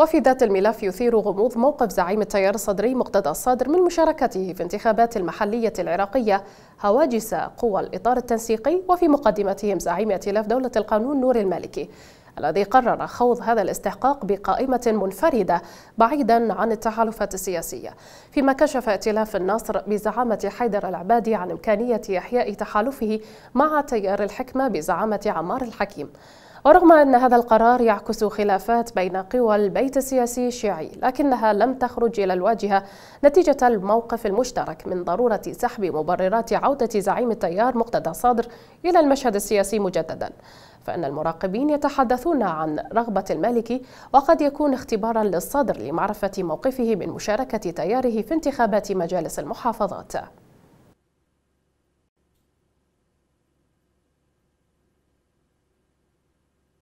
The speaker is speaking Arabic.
وفي ذات الملف يثير غموض موقف زعيم التيار الصدري مقتدى الصادر من مشاركته في انتخابات المحلية العراقية هواجس قوى الإطار التنسيقي وفي مقدمتهم زعيم ائتلاف دولة القانون نور المالكي الذي قرر خوض هذا الاستحقاق بقائمة منفردة بعيدا عن التحالفات السياسية فيما كشف ائتلاف النصر بزعامة حيدر العبادي عن إمكانية إحياء تحالفه مع تيار الحكمة بزعامة عمار الحكيم ورغم أن هذا القرار يعكس خلافات بين قوى البيت السياسي الشيعي لكنها لم تخرج إلى الواجهة نتيجة الموقف المشترك من ضرورة سحب مبررات عودة زعيم التيار مقتدى صادر إلى المشهد السياسي مجددا فإن المراقبين يتحدثون عن رغبة المالكي وقد يكون اختبارا للصدر لمعرفة موقفه من مشاركة تياره في انتخابات مجالس المحافظات